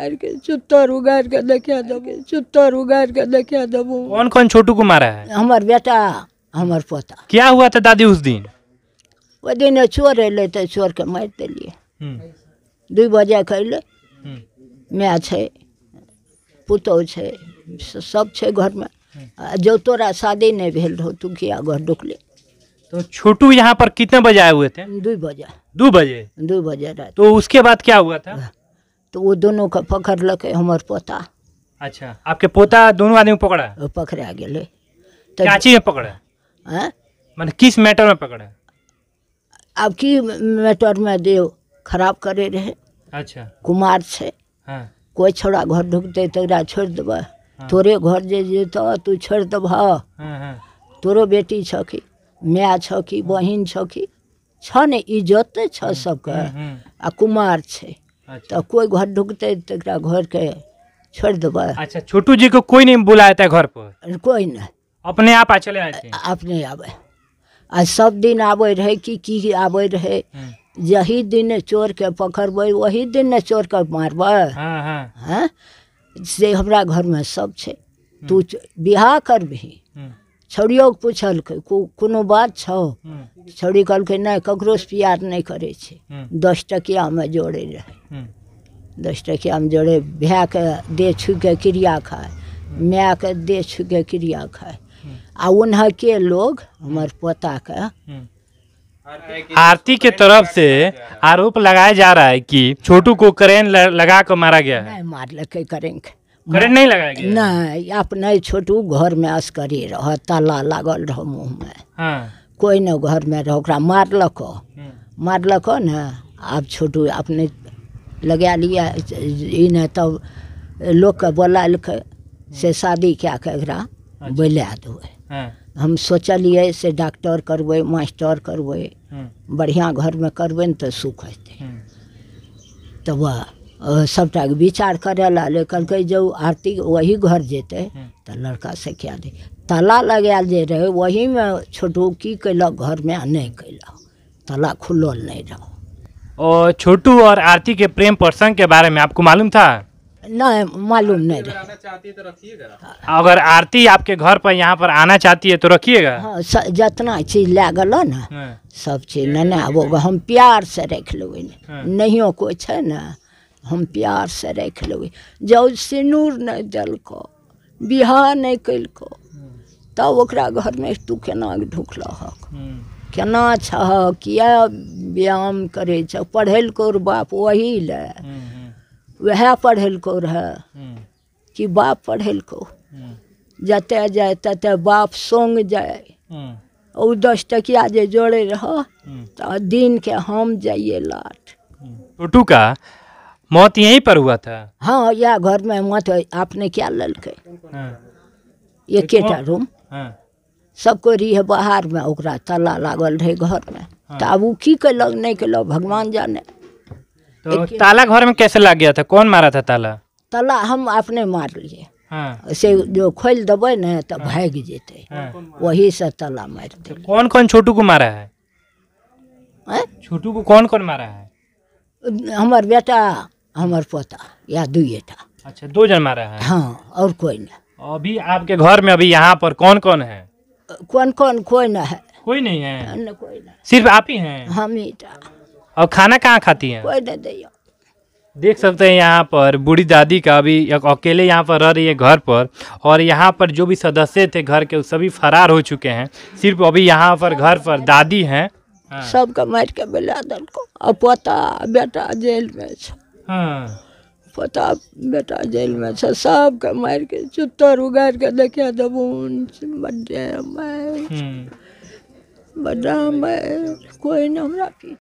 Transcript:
चुत्तर उगार के देखा चुत्तर उगार के देखा कौन कौन छोटू को मारा है हमार बेटा हमार पोता क्या हुआ था दादी उस दिन वो दिन चोर अल तो चोर के मार दिलिए हम्म। दू बजे अल हम्म। माय है सब छे घर में जो तोरा शादी नहीं भेल रहो तू किया घर ढुकले तो छोटू यहाँ पर कितने बजे आए हुए थे दो बजे दो बजे दो बजे तो उसके बाद क्या हुआ था हाँ। तो वो दोनों का पकड़ लग हमार पोता अच्छा आपके पोता दोनों आदमी पकड़ा वो आ गए चाची में पकड़ा है हाँ? मतलब किस मैटर में पकड़ा अब की मैटर में देव खराब करे रहे अच्छा कुमार से हाँ। कोई छोड़ा घर ढुकते तकरा तो छोड़ देब हाँ। तोरे घर जे जेत तो तू छोड़ देब हाँ, हाँ। तोरो बेटी छ छकी माय छ बहिन बहन छ छ ने इज्जत छ हम्म, सबके हम्म, हम्म। आ कुमार छै अच्छा। तो कोई घर ढुकते तो घर के छोड़ देव अच्छा छोटू जी को कोई नहीं बुलाया था घर पर कोई नहीं अपने आप आ चले अपने आब आ सब दिन आब रहे कि की रहे जही हम्म। दिन चोर के पकड़ब वही दिन ने चोर के मारब हाँ, हाँ। हाँ? से हमरा घर में सब छे तू हम्म। बियाह करबही छौड़ियोके पूछल को कोनो बात छौ हम्म। छौड़ी नहीं नहि ककरोसँ प्यार नहि करै छै हम्म। दस टकियामे जोड़ै रहै हम्म। दस टकियामे जोड़ै भायके देह छुके क्रिया खाय मायके देह छुके क्रिया खाय आ के लोग हमर पोताके आरती के तरफ से आरोप लगाया जा रहा है कि छोटू को करेन लगाकर मारा गया है मार लगे करेंगे नहीं लगाएगी नहीं अपने छोटू घर में असकरी रह ताला लागल रह मुँह में हाँ। कोई न घर में रह ओकरा मारलक हम्म। मारलक ने आब छोटू अपने लगा लिया इन तब लोग के से शादी क्या के एकरा अच्छा। बोला देबै हाँ। हम सोचलिए से डॉक्टर करब मास्टर करब हम्म। बढ़िया घर में करब तो सुख हेतु हम्म। तब सबटा विचार करे जो आरती वही घर जेते हम्म। तो लड़का से क्या दे तला लगा जे वही में छोटू की कयलक घर आ नहीं कल तला खुलल नहीं रहो और छोटू और आरती के प्रेम प्रसंग के बारे में आपको मालूम था नहीं मालूम नहीं रहे तो अगर आरती आपके घर पर यहाँ पर आना चाहती है तो रखिएगा हाँ, जितना चीज लै गल न हाँ। सब चीज लेने आबोगे हम प्यार से रख लेबै हाँ। नहीं कोई है ना हम प्यार से रख लेबै जब सिनूर नहीं देलको बिहार नहीं कलको तब घर में तू केना हक हम्म। केना छह किया व्यायाम करे छह पढ़ेलको बाप वही ले हम्म, हम्म। वह पढ़ेलको रहए कि बाप पढ़ेलको जत जाए ततय बाप सङ्ग जाय ओ दस टकिया जे जोड़े रह तो दिन के हम जाइए लाट टोटू का मौत यहीं पर हुआ था हाँ या घर में मौत आपने क्या ललके हाँ। ये केटा रूम हाँ। सबको रही है बाहर में ओकरा तला लागल रहे घर में हाँ। तो अब की कल नहीं कल भगवान जाने तो ताला घर में कैसे लग गया था कौन मारा था ताला ताला हम अपने मार लिए हाँ। ऐसे हाँ। जो खोल देबै न तो हाँ। भाग जेते हाँ। वही से ताला मार दे तो कौन कौन छोटू को मारा है छोटू को कौन कौन मारा है हमार बेटा हमार पोता या दुए था अच्छा दो जन मारा है हाँ और कोई नहीं अभी आपके घर में अभी यहाँ पर कौन कौन है कौन कौन कोई ना है कोई नहीं है हाँ, न, कोई ना सिर्फ आप ही हैं हम ही और खाना कहाँ खाती हैं कोई नहीं दे देख सकते हैं यहाँ पर बूढ़ी दादी का अभी अकेले यहाँ पर रह रही है घर पर और यहाँ पर जो भी सदस्य थे घर के सभी फरार हो चुके हैं सिर्फ अभी यहाँ पर घर पर दादी हैं हाँ। सबका मार के मिला दल को और पोता बेटा जेल में पता हाँ। बेटा जेल में से सब के मार के चुत्तर उगार के देखिए दबून बड्डे मैं बड़ा मैं कोई ना हमरा